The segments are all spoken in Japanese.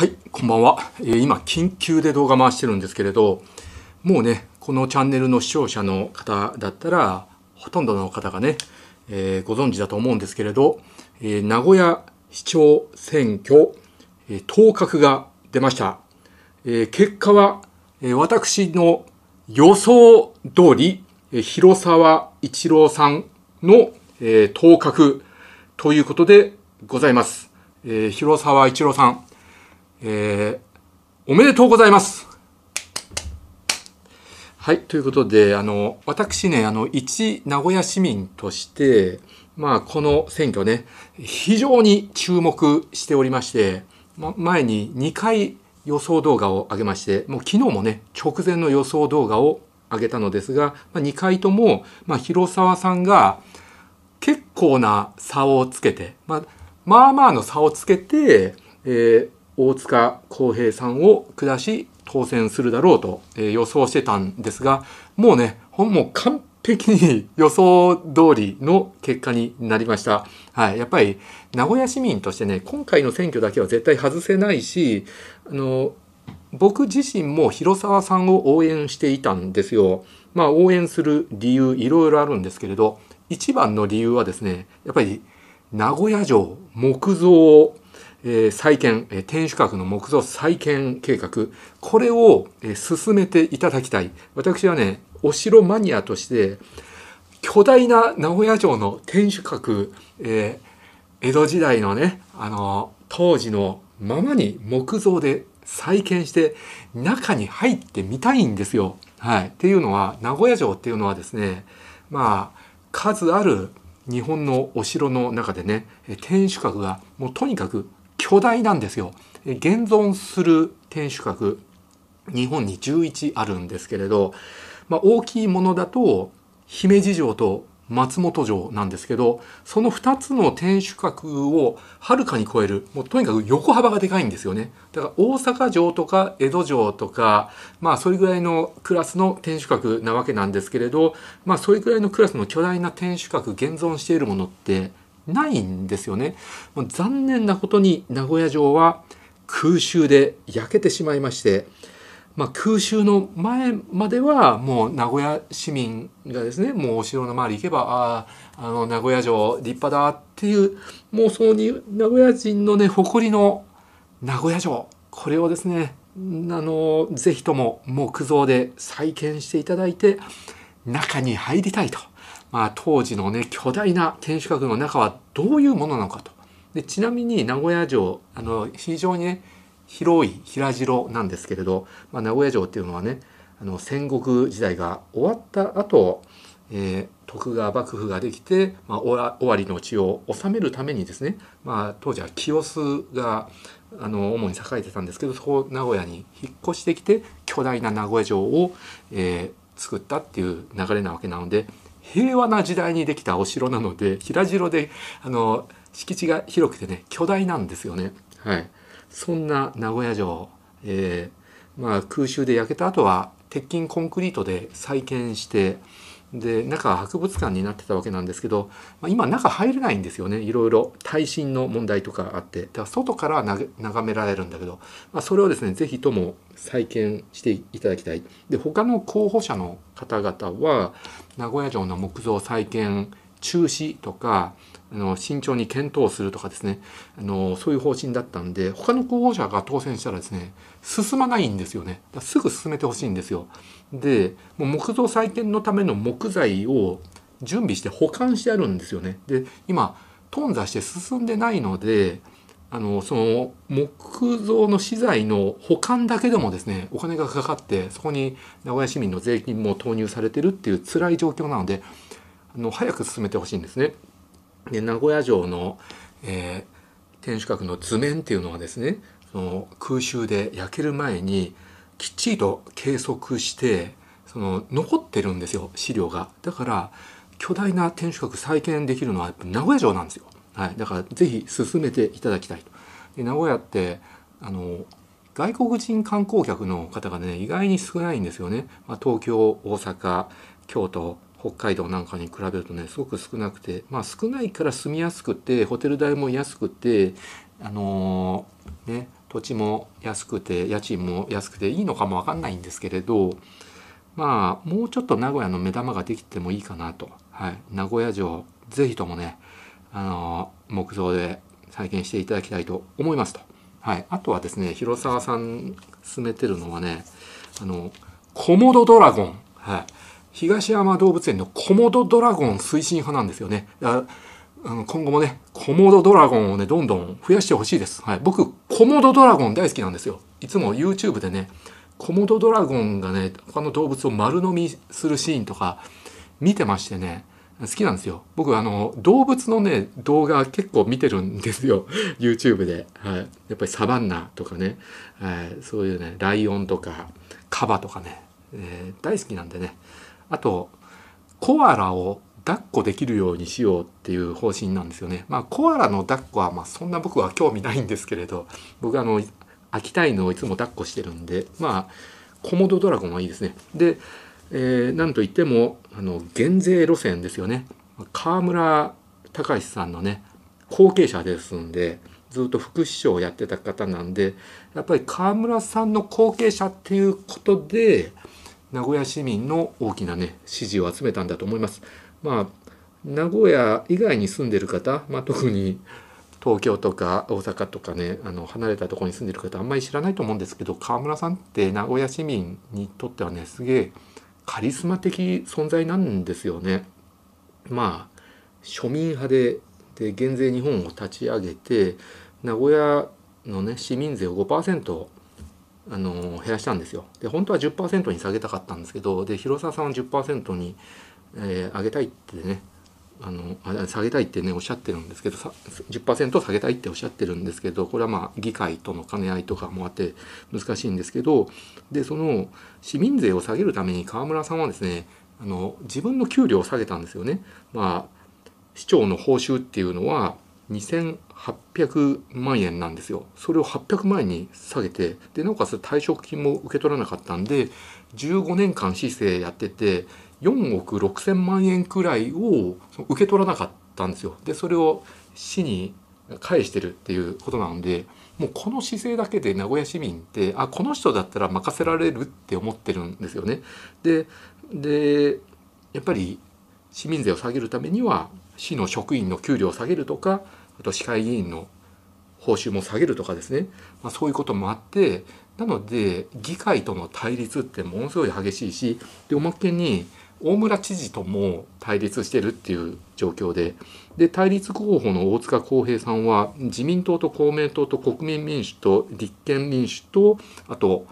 はい、こんばんは、えー、今緊急で動画回してるんですけれどもうねこのチャンネルの視聴者の方だったらほとんどの方がね、えー、ご存知だと思うんですけれど、えー、名古屋市長選挙、えー、当確が出ました、えー、結果は、えー、私の予想通り、えー、広沢一郎さんの、えー、当確ということでございます、えー、広沢一郎さんえー、おめでとうございます。はい、ということで、あの、私ね、あの、一名古屋市民として、まあ、この選挙ね、非常に注目しておりまして、ま、前に2回予想動画を上げまして、もう昨日もね、直前の予想動画を上げたのですが、まあ、2回とも、まあ、広沢さんが結構な差をつけて、まあ、まあまあの差をつけて、えー、大塚康平さんを下し当選するだろうと、えー、予想してたんですがもうねほんもう完璧に予想通りの結果になりました。はい、やっぱり名古屋市民としてね今回の選挙だけは絶対外せないしあの僕自身も広沢さんを応援していたんですよ。まあ応援する理由いろいろあるんですけれど一番の理由はですねやっぱり名古屋城木造をえ再建、え天守閣の木造再建計画、これを、え進めていただきたい。私はね、お城マニアとして、巨大な名古屋城の天守閣、えー、江戸時代のね、あの、当時のままに木造で再建して、中に入ってみたいんですよ。はい。っていうのは、名古屋城っていうのはですね、まあ、数ある日本のお城の中でね、天守閣がもうとにかく巨大なんですよ。現存する天守閣日本に11あるんですけれど、まあ、大きいものだと姫路城と松本城なんですけどその2つの天守閣をはるかに超えるもうとにかく横幅がでかいんですよねだから大阪城とか江戸城とかまあそれぐらいのクラスの天守閣なわけなんですけれどまあそれぐらいのクラスの巨大な天守閣現存しているものってないんですよね。もう残念なことに名古屋城は空襲で焼けてしまいまして、まあ、空襲の前まではもう名古屋市民がですねもうお城の周り行けばああの名古屋城立派だっていうもうその名古屋人のね誇りの名古屋城これをですねあのぜひとも木造で再建していただいて中に入りたいと。まあ、当時のね巨大な天守閣の中はどういうものなのかとでちなみに名古屋城あの非常にね広い平城なんですけれど、まあ、名古屋城っていうのはねあの戦国時代が終わった後、えー、徳川幕府ができて、まあ、尾張の地を治めるためにですね、まあ、当時は清須があの主に栄えてたんですけどそこ名古屋に引っ越してきて巨大な名古屋城を、えー、作ったっていう流れなわけなので平和な時代にできたお城なので平城であの敷地が広くてね巨大なんですよね。はい、そんな名古屋城、えーまあ、空襲で焼けた後は鉄筋コンクリートで再建して、で中は博物館になってたわけなんですけど、まあ、今中入れないんですよねいろいろ耐震の問題とかあってだから外から眺められるんだけど、まあ、それをですね是非とも再建していただきたいで他の候補者の方々は名古屋城の木造再建中止とかあの慎重に検討するとかですねあのそういう方針だったんで他の候補者が当選したらですね進まないんですよねすぐ進めてほしいんですよでもう木造再建のための木材を準備して保管してあるんですよねで今頓挫して進んでないのであのその木造の資材の保管だけでもですねお金がかかってそこに名古屋市民の税金も投入されてるっていう辛い状況なのであの早く進めてほしいんですね。で名古屋城の、えー、天守閣の図面っていうのはですねその空襲で焼ける前にきっちりと計測してその残ってるんですよ資料がだから巨大な天守閣再建できるのはやっぱ名古屋城なんですよ、はい、だから是非進めていただきたいとで名古屋ってあの外国人観光客の方がね意外に少ないんですよね、まあ、東京大阪京都北海道なんかに比べるとねすごく少なくてまあ少ないから住みやすくてホテル代も安くてあのー、ね土地も安くて家賃も安くていいのかも分かんないんですけれどまあもうちょっと名古屋の目玉ができてもいいかなと、はい、名古屋城是非ともねあのー、木造で再建していただきたいと思いますと。はい、あとはですね広沢さん進めてるのはねあのコモドドラゴン、はい、東山動物園のコモドドラゴン推進派なんですよね。あ今後もね、コモドドラゴンをね、どんどん増やしてほしいです。はい。僕、コモドドラゴン大好きなんですよ。いつも YouTube でね、コモドドラゴンがね、他の動物を丸飲みするシーンとか見てましてね、好きなんですよ。僕、あの、動物のね、動画結構見てるんですよ。YouTube で。はい。やっぱりサバンナとかね、えー、そういうね、ライオンとか、カバとかね、えー、大好きなんでね、あとコアラを抱っこできるようにしようっていう方針なんですよね。まあ、コアラの抱っこはまあそんな僕は興味ないんですけれど 僕あの秋田犬をいつも抱っこしてるんでまあコモドドラゴンはいいですね。で、えー、なんといってもあの減税路線ですよね。河村隆さんのね後継者ですんでずっと副首相をやってた方なんでやっぱり河村さんの後継者っていうことで名古屋市民の大きなね支持を集めたんだと思います。まあ名古屋以外に住んでる方、まあ、特に東京とか大阪とかねあの離れたとこに住んでる方あんまり知らないと思うんですけど河村さんって名古屋市民にとってはねすげえカリスマ的存在なんですよね。まあ庶民派でで減税日本を立ち上げて名古屋のね市民税を5%あの減らしたんですよで本当は10%に下げたかったんですけどで広沢さんは10%に、えー、上げたいってねあの下げたいってねおっしゃってるんですけど10%下げたいっておっしゃってるんですけどこれはまあ議会との兼ね合いとかもあって難しいんですけどでその市民税を下げるために河村さんはですねあの自分の給料を下げたんですよね。まあ市長の報酬っていうのは2800万円なんですよ。それを800万円に下げて、で、なおかつ退職金も受け取らなかったんで、15年間市政やってて、4億6000万円くらいを受け取らなかったんですよ。で、それを市に返してるっていうことなので、もうこの姿勢だけで名古屋市民って、あ、この人だったら任せられるって思ってるんですよね。で、で、やっぱり市民税を下げるためには市の職員の給料を下げるとかあと市会議員の報酬も下げるとかですね、まあ、そういうこともあってなので議会との対立ってものすごい激しいしでおまけに大村知事とも対立してるっていう状況でで対立候補の大塚康平さんは自民党と公明党と国民民主と立憲民主とあと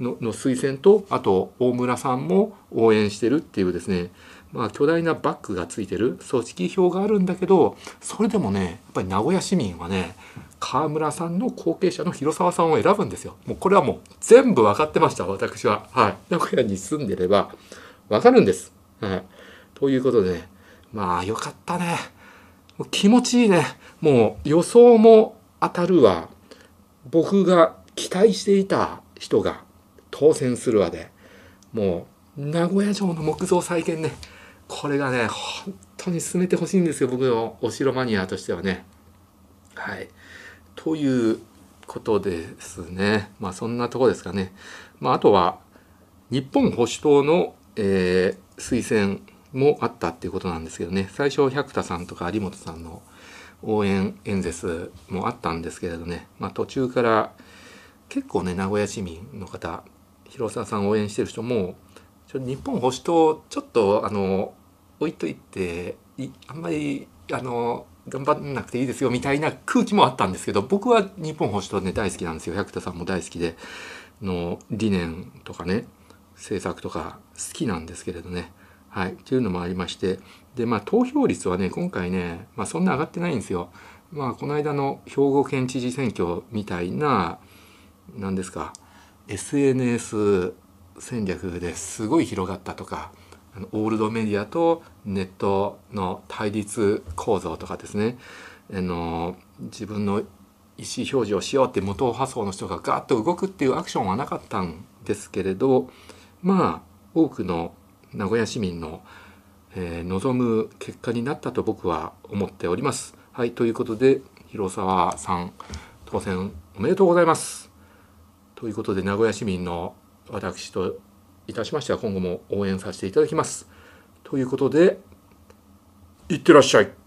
の推薦とあと大村さんも応援してるっていうですねまあ、巨大なバッグがついてる組織票があるんだけどそれでもねやっぱり名古屋市民はね河村さんの後継者の広沢さんを選ぶんですよもうこれはもう全部分かってました私は、はい、名古屋に住んでれば分かるんです、はい、ということで、ね、まあよかったねもう気持ちいいねもう予想も当たるわ僕が期待していた人が当選するわでもう名古屋城の木造再建ねこれがね、本当に進めてほしいんですよ、僕のお城マニアとしてはね。はい。ということですね。まあそんなとこですかね。まああとは、日本保守党の、えー、推薦もあったっていうことなんですけどね。最初、百田さんとか有本さんの応援演説もあったんですけれどね。まあ途中から、結構ね、名古屋市民の方、広沢さんを応援してる人も、日本保守党、ちょっとあの、置いといてあんまりあの頑張んなくていいですよみたいな空気もあったんですけど僕は日本保守党ね大好きなんですよ百田さんも大好きでの理念とかね政策とか好きなんですけれどね。はい、というのもありましてで、まあ、投票率はね今回ね、まあ、そんな上がってないんですよ。まあ、この間の兵庫県知事選挙みたいな何ですか SNS 戦略ですごい広がったとかオールドメディアとネットの対立構造とかですねあの自分の意思表示をしようって無党派層の人がガッと動くっていうアクションはなかったんですけれどまあ多くの名古屋市民の、えー、望む結果になったと僕は思っております。はいということで広沢さん当選おめでとうございます。ということで名古屋市民の私といたしましては今後も応援させていただきます。ということで、いってらっしゃい。